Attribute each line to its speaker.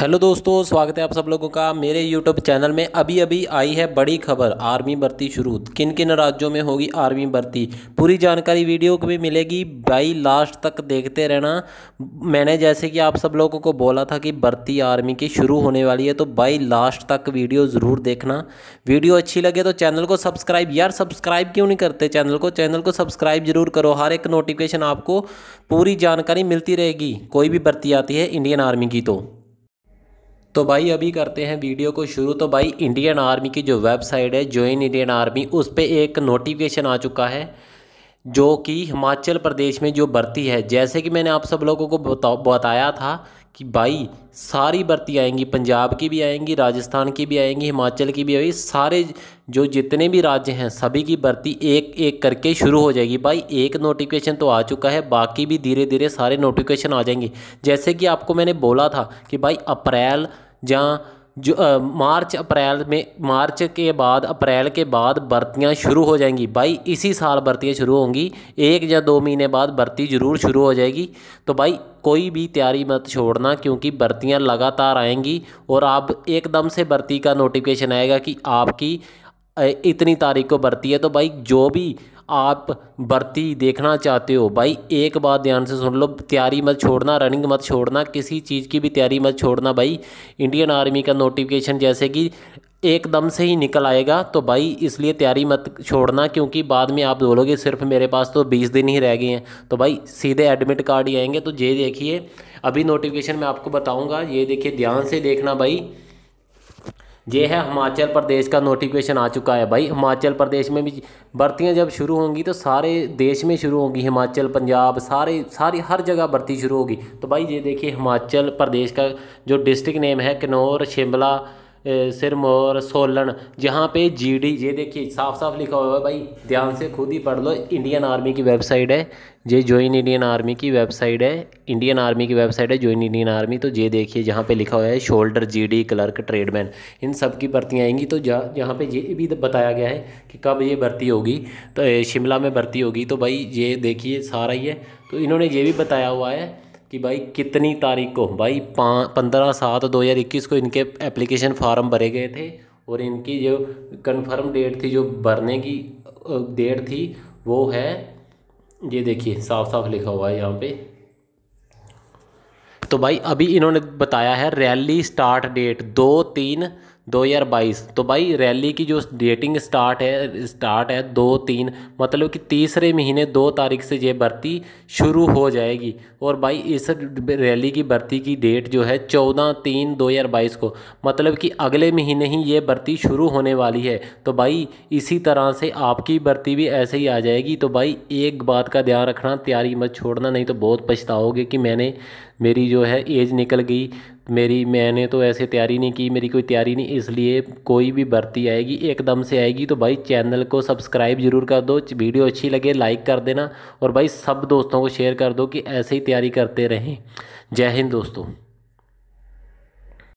Speaker 1: hello दोस्तों स्वागत है आप सब लोगों का मेरे यूट्यूब चैनल में अभी अभी आई है बड़ी खबर आर्मी भर्ती शुरू किन किन राज्यों में होगी आर्मी भर्ती पूरी जानकारी वीडियो को भी मिलेगी बाई लास्ट तक देखते रहना मैंने जैसे कि आप सब लोगों को बोला था कि भर्ती आर्मी की शुरू होने वाली है तो बाई लास्ट तक वीडियो ज़रूर देखना वीडियो अच्छी लगे तो चैनल को सब्सक्राइब यार सब्सक्राइब क्यों नहीं करते चैनल को चैनल को सब्सक्राइब जरूर करो हर एक नोटिफिकेशन आपको पूरी जानकारी मिलती रहेगी कोई भी भर्ती आती है इंडियन आर्मी की तो तो भाई अभी करते हैं वीडियो को शुरू तो भाई इंडियन आर्मी की जो वेबसाइट है ज्वाइन इंडियन आर्मी उस पर एक नोटिफिकेशन आ चुका है जो कि हिमाचल प्रदेश में जो भर्ती है जैसे कि मैंने आप सब लोगों को बताया था कि भाई सारी भर्ती आएंगी पंजाब की भी आएंगी राजस्थान की भी आएंगी हिमाचल की भी आएगी सारे जो जितने भी राज्य हैं सभी की भर्ती एक एक करके शुरू हो जाएगी भाई एक नोटिफिकेशन तो आ चुका है बाकी भी धीरे धीरे सारे नोटिफिकेशन आ जाएंगे जैसे कि आपको मैंने बोला था कि भाई अप्रैल जहाँ जो आ, मार्च अप्रैल में मार्च के बाद अप्रैल के बाद बर्तियाँ शुरू हो जाएंगी भाई इसी साल बर्तियाँ शुरू होंगी एक या दो महीने बाद बर्ती ज़रूर शुरू हो जाएगी तो भाई कोई भी तैयारी मत छोड़ना क्योंकि बर्तियाँ लगातार आएंगी और आप एकदम से बर्ती का नोटिफिकेशन आएगा कि आपकी इतनी तारीख को बरती है तो भाई जो भी आप भर्ती देखना चाहते हो भाई एक बात ध्यान से सुन लो तैयारी मत छोड़ना रनिंग मत छोड़ना किसी चीज़ की भी तैयारी मत छोड़ना भाई इंडियन आर्मी का नोटिफिकेशन जैसे कि एकदम से ही निकल आएगा तो भाई इसलिए तैयारी मत छोड़ना क्योंकि बाद में आप बोलोगे सिर्फ मेरे पास तो बीस दिन ही रह गए हैं तो भाई सीधे एडमिट कार्ड ही आएंगे तो ये देखिए अभी नोटिफिकेशन मैं आपको बताऊंगा ये देखिए ध्यान से देखना भाई ये है हिमाचल प्रदेश का नोटिफिकेशन आ चुका है भाई हिमाचल प्रदेश में भी भर्तियाँ जब शुरू होंगी तो सारे देश में शुरू होंगी हिमाचल पंजाब सारे सारी हर जगह भर्ती शुरू होगी तो भाई ये देखिए हिमाचल प्रदेश का जो डिस्ट्रिक्ट नेम है किन्नौर शिमला सिरमौर सोलन जहाँ पे जीडी ये देखिए साफ साफ लिखा हुआ है भाई ध्यान से खुद ही पढ़ लो इंडियन आर्मी की वेबसाइट है ये ज्वाइन इंडियन आर्मी की वेबसाइट है इंडियन आर्मी की वेबसाइट है ज्वाइन इंडियन आर्मी तो ये देखिए जहाँ पे लिखा हुआ है शोल्डर जीडी क्लर्क ट्रेडमैन इन सब की भर्तियाँ आएंगी तो जहाँ जहाँ पे ये भी बताया गया है कि कब ये भर्ती होगी तो शिमला में भर्ती होगी तो भाई ये देखिए सारा ही है तो इन्होंने ये भी बताया हुआ है कि भाई कितनी तारीख को भाई पंद्रह सात दो हज़ार इक्कीस को इनके एप्लीकेशन फार्म भरे गए थे और इनकी जो कन्फर्म डेट थी जो भरने की डेट थी वो है ये देखिए साफ साफ लिखा हुआ है यहाँ पे तो भाई अभी इन्होंने बताया है रैली स्टार्ट डेट दो तीन दो हज़ार बाईस तो भाई रैली की जो डेटिंग स्टार्ट है स्टार्ट है दो तीन मतलब कि तीसरे महीने दो तारीख से ये भर्ती शुरू हो जाएगी और भाई इस रैली की भर्ती की डेट जो है चौदह तीन दो हज़ार बाईस को मतलब कि अगले महीने ही ये भर्ती शुरू होने वाली है तो भाई इसी तरह से आपकी भर्ती भी ऐसे ही आ जाएगी तो भाई एक बात का ध्यान रखना तैयारी मत छोड़ना नहीं तो बहुत पछताओगे कि मैंने मेरी जो है एज निकल गई मेरी मैंने तो ऐसे तैयारी नहीं की मेरी कोई तैयारी नहीं इसलिए कोई भी भर्ती आएगी एकदम से आएगी तो भाई चैनल को सब्सक्राइब जरूर कर दो वीडियो अच्छी लगे लाइक कर देना और भाई सब दोस्तों को शेयर कर दो कि ऐसे ही तैयारी करते रहें जय हिंद दोस्तों